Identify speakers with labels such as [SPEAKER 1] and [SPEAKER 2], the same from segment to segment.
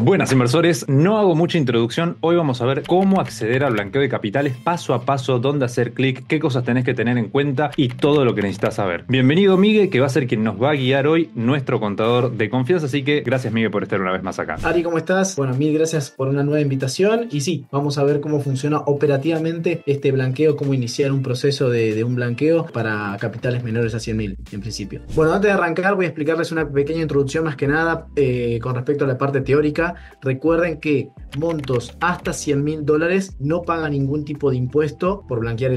[SPEAKER 1] Buenas inversores, no hago mucha introducción, hoy vamos a ver cómo acceder al blanqueo de capitales paso a paso, dónde hacer clic, qué cosas tenés que tener en cuenta y todo lo que necesitas saber. Bienvenido Miguel, que va a ser quien nos va a guiar hoy, nuestro contador de confianza, así que gracias Miguel, por estar una vez más acá. Ari,
[SPEAKER 2] ¿cómo estás? Bueno, mil gracias por una nueva invitación y sí, vamos a ver cómo funciona operativamente este blanqueo, cómo iniciar un proceso de, un blanqueo para capitales menores a 100.000 en principio. Bueno, antes de arrancar voy a explicarles una pequeña introducción más que nada eh, con respecto a la parte teórica Recuerden que montos hasta 100 mil dólares no pagan ningún tipo de impuesto por blanquear eh,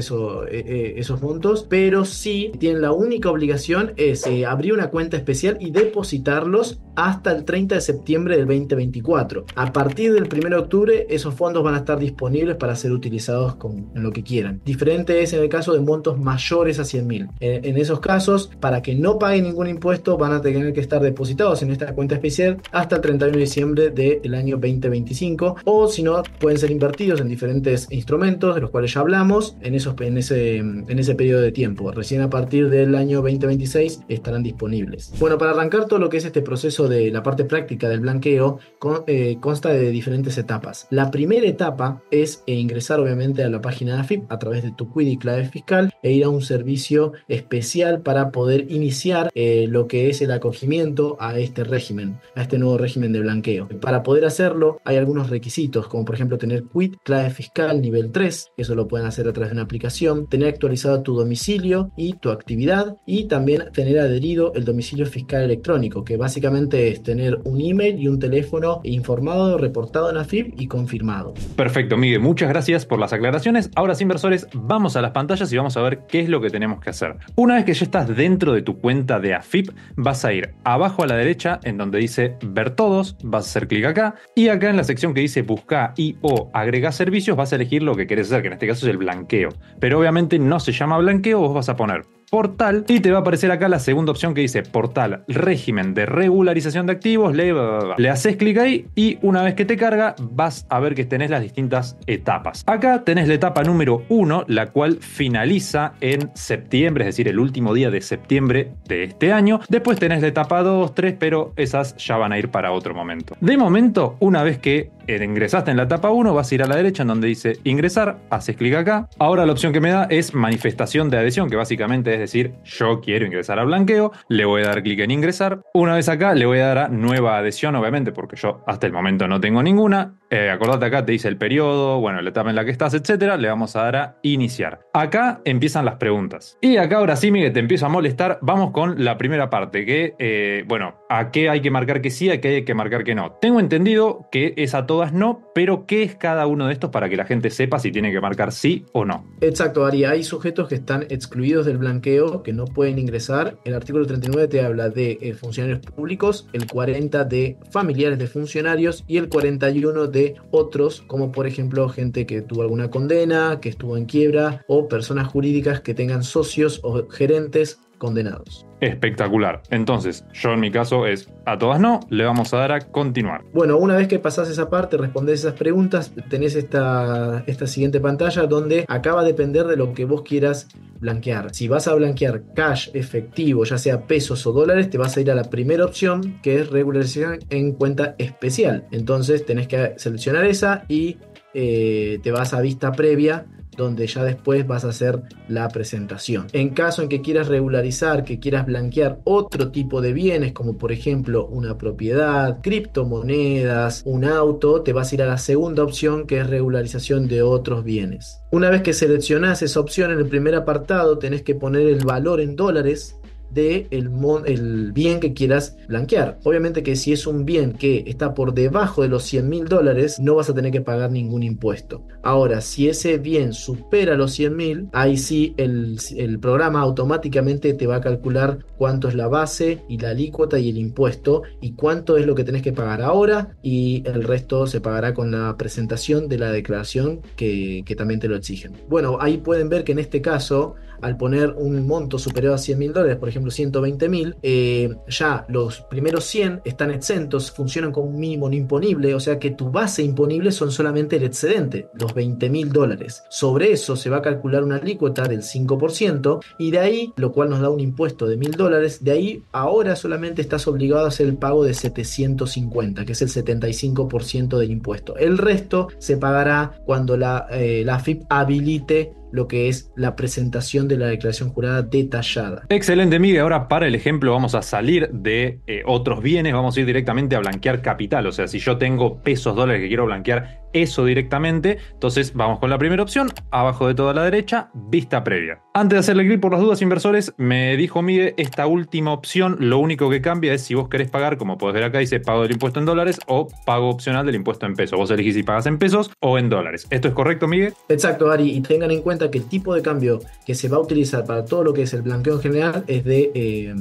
[SPEAKER 2] eh, esos montos, pero sí tienen la única obligación es eh, abrir una cuenta especial y depositarlos hasta el 30 de septiembre del 2024. A partir del 1 de octubre esos fondos van a estar disponibles para ser utilizados con, en lo que quieran. Diferente es en el caso de montos mayores a 100 mil. En, esos casos, para que no paguen ningún impuesto, van a tener que estar depositados en esta cuenta especial hasta el 31 de diciembre del año 2025, o si no, pueden ser invertidos en diferentes instrumentos de los cuales ya hablamos en, esos, en, ese, en ese periodo de tiempo. Recién a partir del año 2026 estarán disponibles. Bueno, para arrancar todo lo que es este proceso de la parte práctica del blanqueo, eh, consta de diferentes etapas. La primera etapa es ingresar obviamente a la página de AFIP a través de tu quid y clave fiscal e ir a un servicio especial para poder iniciar eh, lo que es el acogimiento a este régimen, a este nuevo régimen de blanqueo. Para poder hacerlo hay algunos requisitos, como por ejemplo tener quit, clave fiscal nivel 3, eso lo pueden hacer a través de una aplicación, tener actualizado tu domicilio y tu actividad y también tener adherido el domicilio fiscal electrónico, que básicamente es tener un email y un teléfono informado, reportado en AFIP y confirmado.
[SPEAKER 1] Perfecto, Miguel, muchas gracias por las aclaraciones. Ahora inversores, vamos a las pantallas y vamos a ver qué es lo que tenemos que hacer. Una vez que ya estás dentro de tu cuenta de AFIP, vas a ir abajo a la derecha en donde dice ver todos, vas a hacer clic acá. Y acá en la sección que dice busca y o agrega servicios, vas a elegir lo que querés hacer, que en este caso es el blanqueo. Pero obviamente no se llama blanqueo, vos vas a poner portal y te va a aparecer acá la segunda opción que dice portal régimen de regularización de activos, le, haces clic ahí y una vez que te carga vas a ver que tenés las distintas etapas. Acá tenés la etapa número 1, la cual finaliza en septiembre, es decir, el último día de septiembre de este año. Después tenés la etapa 2, 3, pero esas ya van a ir para otro momento. De momento, una vez que ingresaste en la etapa 1, vas a ir a la derecha en donde dice ingresar, haces clic acá. Ahora la opción que me da es manifestación de adhesión, que básicamente es decir, yo quiero ingresar a blanqueo, le voy a dar clic en ingresar. Una vez acá, le voy a dar a nueva adhesión, obviamente, porque yo hasta el momento no tengo ninguna. Eh, acordate acá, te dice el periodo, bueno, la etapa en la que estás, etcétera. Le vamos a dar a iniciar. Acá empiezan las preguntas. Y acá ahora sí, Miguel, te empiezo a molestar. Vamos con la primera parte, que, eh, bueno, a qué hay que marcar que sí, a qué hay que marcar que no. Tengo entendido que es a todo no, pero ¿qué es cada uno de estos para que la gente sepa si tiene que marcar sí o no?
[SPEAKER 2] Exacto, Ari, hay sujetos que están excluidos del blanqueo, que no pueden ingresar. El artículo 39 te habla de eh, funcionarios públicos, el 40 de familiares de funcionarios y el 41 de otros, como por ejemplo gente que tuvo alguna condena, que estuvo en quiebra o personas jurídicas que tengan socios o gerentes condenados.
[SPEAKER 1] Espectacular. Entonces, yo en mi caso es a todas no, le vamos a dar a continuar.
[SPEAKER 2] Bueno, una vez que pasás esa parte, respondés esas preguntas, tenés esta, esta siguiente pantalla donde acaba de depender de lo que vos quieras blanquear. Si vas a blanquear cash, efectivo, ya sea pesos o dólares, te vas a ir a la primera opción que es regularización en cuenta especial. Entonces tenés que seleccionar esa y eh, te vas a vista previa donde ya después vas a hacer la presentación. En caso en que quieras regularizar, que quieras blanquear otro tipo de bienes, como por ejemplo una propiedad, criptomonedas, un auto, te vas a ir a la segunda opción que es regularización de otros bienes. Una vez que seleccionás esa opción en el primer apartado, tenés que poner el valor en dólares del de el bien que quieras blanquear. Obviamente que si es un bien que está por debajo de los 100 mil dólares, no vas a tener que pagar ningún impuesto. Ahora, si ese bien supera los 100 mil, ahí sí el, programa automáticamente te va a calcular cuánto es la base y la alícuota y el impuesto y cuánto es lo que tenés que pagar ahora y el resto se pagará con la presentación de la declaración que, que también te lo exigen. Bueno, ahí pueden ver que en este caso, al poner un monto superior a 100 mil dólares, por ejemplo, ejemplo 120.000, eh, ya los primeros 100 están exentos, funcionan con un mínimo no imponible, o sea que tu base imponible son solamente el excedente, los 20.000 dólares. Sobre eso se va a calcular una alícuota del 5% y de ahí, lo cual nos da un impuesto de 1.000 dólares, de ahí ahora solamente estás obligado a hacer el pago de 750, que es el 75% del impuesto. El resto se pagará cuando la, eh, la AFIP habilite lo que es la presentación de la declaración jurada detallada.
[SPEAKER 1] Excelente, Miguel. Ahora, para el ejemplo, vamos a salir de eh, otros bienes, vamos a ir directamente a blanquear capital. O sea, si yo tengo pesos dólares que quiero blanquear, eso directamente. Entonces vamos con la primera opción, abajo de toda la derecha, vista previa. Antes de hacerle clic por las dudas, inversores, me dijo Miguel, esta última opción lo único que cambia es si vos querés pagar, como podés ver acá, dice pago del impuesto en dólares o pago opcional del impuesto en pesos. Vos elegís si pagas en pesos o en dólares. ¿Esto es correcto, Miguel?
[SPEAKER 2] Exacto, Ari, y tengan en cuenta que el tipo de cambio que se va a utilizar para todo lo que es el blanqueo en general es de... Eh,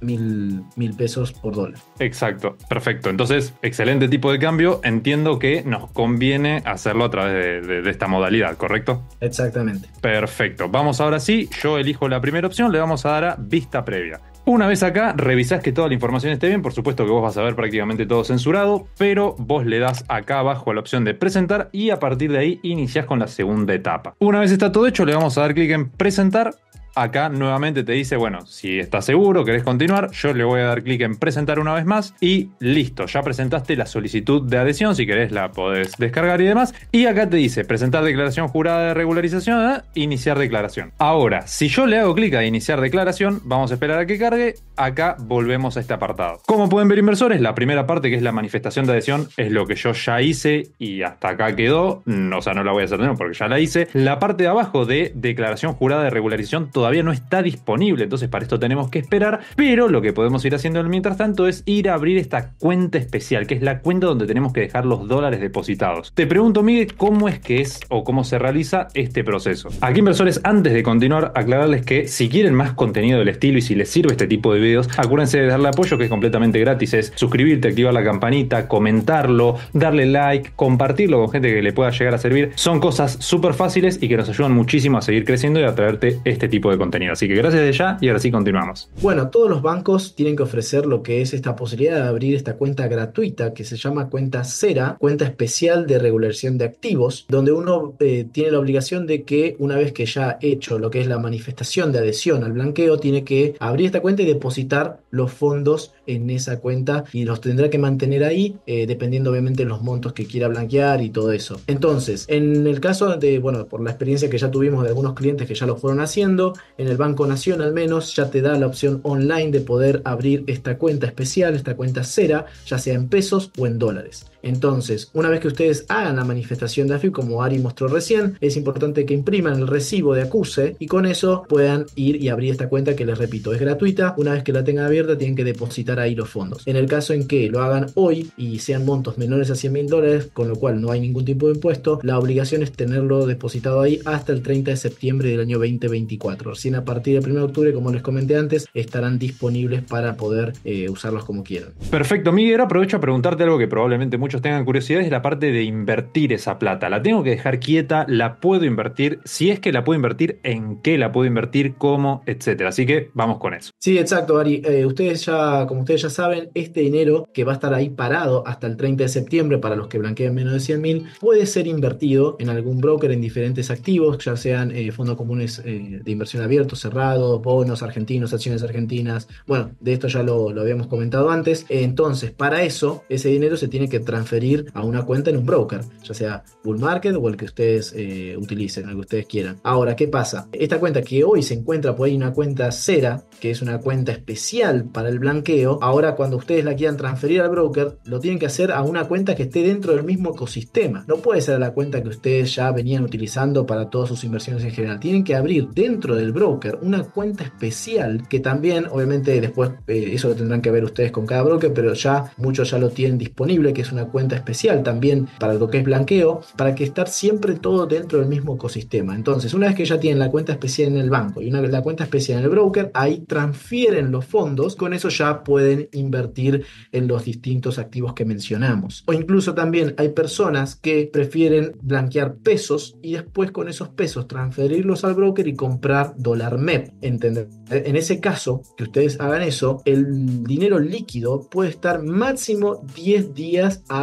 [SPEAKER 2] mil, pesos por dólar.
[SPEAKER 1] Exacto, perfecto. Entonces, excelente tipo de cambio. Entiendo que nos conviene hacerlo a través de, esta modalidad, ¿correcto?
[SPEAKER 2] Exactamente.
[SPEAKER 1] Perfecto. Vamos ahora sí, yo elijo la primera opción, le vamos a dar a vista previa. Una vez acá, revisás que toda la información esté bien, por supuesto que vos vas a ver prácticamente todo censurado, pero vos le das acá abajo a la opción de presentar y a partir de ahí iniciás con la segunda etapa. Una vez está todo hecho, le vamos a dar clic en presentar Acá nuevamente te dice, bueno, si estás seguro, querés continuar, yo le voy a dar clic en presentar una vez más y listo, ya presentaste la solicitud de adhesión, si querés la podés descargar y demás. Y acá te dice, presentar declaración jurada de regularización, ¿eh? iniciar declaración. Ahora, si yo le hago clic a iniciar declaración, vamos a esperar a que cargue, acá volvemos a este apartado. Como pueden ver inversores, la primera parte que es la manifestación de adhesión es lo que yo ya hice y hasta acá quedó, no, o sea, no la voy a hacer de nuevo porque ya la hice. La parte de abajo de declaración jurada de regularización todavía no está disponible, entonces para esto tenemos que esperar, pero lo que podemos ir haciendo mientras tanto es ir a abrir esta cuenta especial, que es la cuenta donde tenemos que dejar los dólares depositados. Te pregunto, Miguel, ¿cómo es que es o cómo se realiza este proceso? Aquí, inversores, antes de continuar, aclararles que si quieren más contenido del estilo y si les sirve este tipo de videos, acuérdense de darle apoyo, que es completamente gratis, es suscribirte, activar la campanita, comentarlo, darle like, compartirlo con gente que le pueda llegar a servir. Son cosas súper fáciles y que nos ayudan muchísimo a seguir creciendo y a traerte este tipo de contenido. Así que gracias de ya y ahora sí continuamos.
[SPEAKER 2] Bueno, todos los bancos tienen que ofrecer lo que es esta posibilidad de abrir esta cuenta gratuita que se llama cuenta CERA, cuenta especial de regulación de activos, donde uno eh, tiene la obligación de que una vez que ya ha hecho lo que es la manifestación de adhesión al blanqueo, tiene que abrir esta cuenta y depositar los fondos en esa cuenta y los tendrá que mantener ahí, eh, dependiendo obviamente los montos que quiera blanquear y todo eso. Entonces, en el caso de, bueno, por la experiencia que ya tuvimos de algunos clientes que ya lo fueron haciendo, en el Banco Nación al menos ya te da la opción online de poder abrir esta cuenta especial, esta cuenta cera, ya sea en pesos o en dólares. Entonces, una vez que ustedes hagan la manifestación de AFIP, como Ari mostró recién, es importante que impriman el recibo de acuse y con eso puedan ir y abrir esta cuenta que les repito, es gratuita. Una vez que la tengan abierta, tienen que depositar ahí los fondos. En el caso en que lo hagan hoy y sean montos menores a 100 mil dólares, con lo cual no hay ningún tipo de impuesto, la obligación es tenerlo depositado ahí hasta el 30 de septiembre del año 2024. Recién a partir del 1 de octubre, como les comenté antes, estarán disponibles para poder eh, usarlos como quieran.
[SPEAKER 1] Perfecto, Miguel. Aprovecho a preguntarte algo que probablemente muchos tengan curiosidad es la parte de invertir esa plata. La tengo que dejar quieta, la puedo invertir, si es que la puedo invertir, en qué la puedo invertir, cómo, etcétera. Así que vamos con eso. Sí, exacto, Ari.
[SPEAKER 2] Eh, ustedes ya, como ustedes ya saben, este dinero que va a estar ahí parado hasta el 30 de septiembre para los que blanqueen menos de 100 mil, puede ser invertido en algún broker en diferentes activos, ya sean eh, fondos comunes eh, de inversión abierto, cerrado, bonos argentinos, acciones argentinas. Bueno, de esto ya lo, habíamos comentado antes. Entonces, para eso, ese dinero se tiene que transferir transferir a una cuenta en un broker, ya sea Bull Market o el que ustedes eh, utilicen, el que ustedes quieran. Ahora, ¿qué pasa? Esta cuenta que hoy se encuentra por ahí una cuenta cera, que es una cuenta especial para el blanqueo, ahora cuando ustedes la quieran transferir al broker, lo tienen que hacer a una cuenta que esté dentro del mismo ecosistema. No puede ser la cuenta que ustedes ya venían utilizando para todas sus inversiones en general. Tienen que abrir dentro del broker una cuenta especial que también, obviamente, después eh, eso lo tendrán que ver ustedes con cada broker, pero ya muchos ya lo tienen disponible, que es una cuenta cuenta especial también para lo que es blanqueo, para que estar siempre todo dentro del mismo ecosistema. Entonces, una vez que ya tienen la cuenta especial en el banco y una vez la cuenta especial en el broker, ahí transfieren los fondos, con eso ya pueden invertir en los distintos activos que mencionamos. O incluso también hay personas que prefieren blanquear pesos y después con esos pesos transferirlos al broker y comprar dólar MEP. entender En ese caso, que ustedes hagan eso, el dinero líquido puede estar máximo 10 días a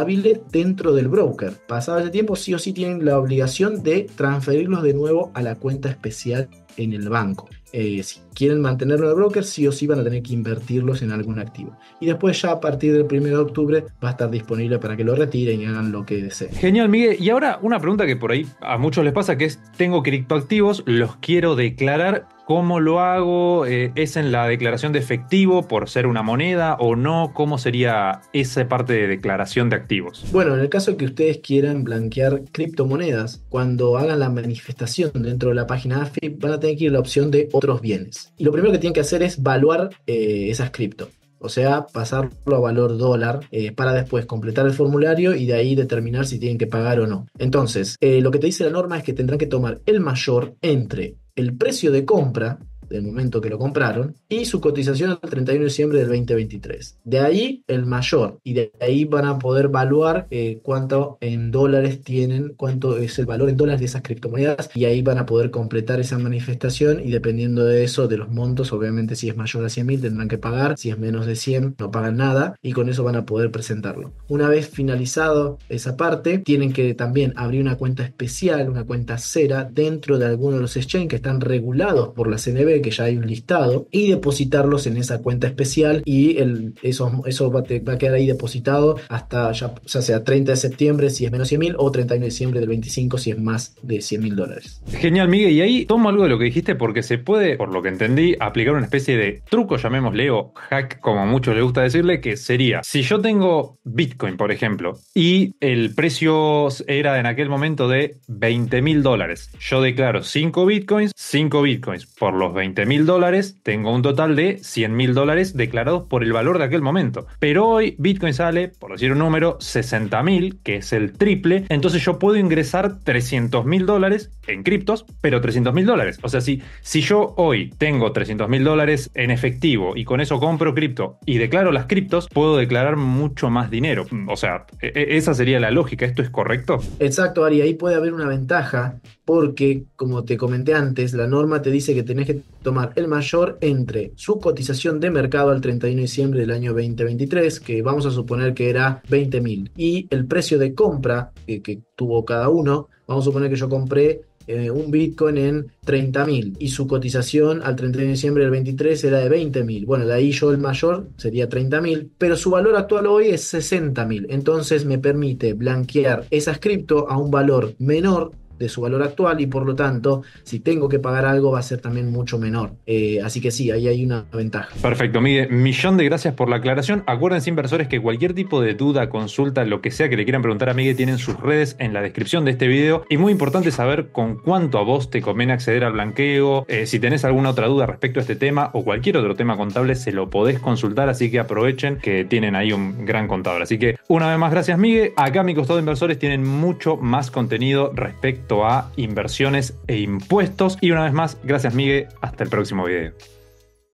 [SPEAKER 2] dentro del broker. Pasado ese tiempo, sí o sí tienen la obligación de transferirlos de nuevo a la cuenta especial en el banco. Eh, si quieren mantenerlo en el broker, sí o sí van a tener que invertirlos en algún activo. Y después ya a partir del 1 de octubre va a estar disponible para que lo retiren y
[SPEAKER 1] hagan lo que deseen. Genial, Miguel. Y ahora una pregunta que por ahí a muchos les pasa, que es, tengo criptoactivos, los quiero declarar, ¿Cómo lo hago? Eh, ¿Es en la declaración de efectivo por ser una moneda o no? ¿Cómo sería esa parte de declaración de activos?
[SPEAKER 2] Bueno, en el caso que ustedes quieran blanquear criptomonedas, cuando hagan la manifestación dentro de la página AFIP, van a tener que ir a la opción de otros bienes. Y lo primero que tienen que hacer es evaluar eh, esas cripto. O sea, pasarlo a valor dólar eh, para después completar el formulario y de ahí determinar si tienen que pagar o no. Entonces, lo que te dice la norma es que tendrán que tomar el mayor entre el precio de compra del momento que lo compraron, y su cotización al 31 de diciembre del 2023. De ahí el mayor, y de ahí van a poder evaluar eh, cuánto en dólares tienen, cuánto es el valor en dólares de esas criptomonedas, y ahí van a poder completar esa manifestación, y dependiendo de eso, de los montos, obviamente si es mayor a 100 mil tendrán que pagar, si es menos de 100 no pagan nada, y con eso van a poder presentarlo. Una vez finalizado esa parte, tienen que también abrir una cuenta especial, una cuenta cera, dentro de alguno de los exchanges que están regulados por la CNB, que ya hay un listado, y depositarlos en esa cuenta especial y eso, eso va, a quedar ahí depositado hasta ya, sea 30 de septiembre si es menos 100 mil o 31 de diciembre del 25 si es más de 100 mil dólares.
[SPEAKER 1] Genial, Miguel, y ahí tomo algo de lo que dijiste porque se puede, por lo que entendí, aplicar una especie de truco, llamémosle o hack, como muchos le gusta decirle, que sería, si yo tengo Bitcoin, por ejemplo, y el precio era en aquel momento de 20 mil dólares, yo declaro 5 Bitcoins, 5 Bitcoins por los 20 20.000 dólares, tengo un total de 100 mil dólares declarados por el valor de aquel momento. Pero hoy Bitcoin sale, por decir un número, 60.000, que es el triple. Entonces yo puedo ingresar 300.000 dólares en criptos, pero 300 mil dólares. O sea, si, si yo hoy tengo 300.000 dólares en efectivo y con eso compro cripto y declaro las criptos, puedo declarar mucho más dinero. O sea, e, e, esa sería la lógica. ¿Esto es correcto?
[SPEAKER 2] Exacto, Ari. Ahí puede haber una ventaja porque, como te comenté antes, la norma te dice que tenés que tomar el mayor entre su cotización de mercado al 31 de diciembre del año 2023, que vamos a suponer que era 20.000, y el precio de compra que, tuvo cada uno, vamos a suponer que yo compré eh, un Bitcoin en 30.000 y su cotización al 31 de diciembre del 23 era de 20.000. Bueno, de ahí yo el mayor sería 30.000, pero su valor actual hoy es 60.000. Entonces me permite blanquear esa cripto a un valor menor de su valor actual y por lo tanto, si tengo que pagar algo va a ser también mucho menor. Eh, así que sí, ahí hay una ventaja.
[SPEAKER 1] Perfecto, Miguel, millón de gracias por la aclaración. Acuérdense, inversores, que cualquier tipo de duda, consulta, lo que sea que le quieran preguntar a Miguel, tienen sus redes en la descripción de este video. Y muy importante saber con cuánto a vos te conviene acceder al blanqueo. Eh, si tenés alguna otra duda respecto a este tema o cualquier otro tema contable, se lo podés consultar, así que aprovechen que tienen ahí un gran contador. Así que una vez más, gracias, Miguel. Acá mi costado de inversores tienen mucho más contenido respecto a inversiones e impuestos. Y una vez más, gracias Miguel, hasta el próximo video.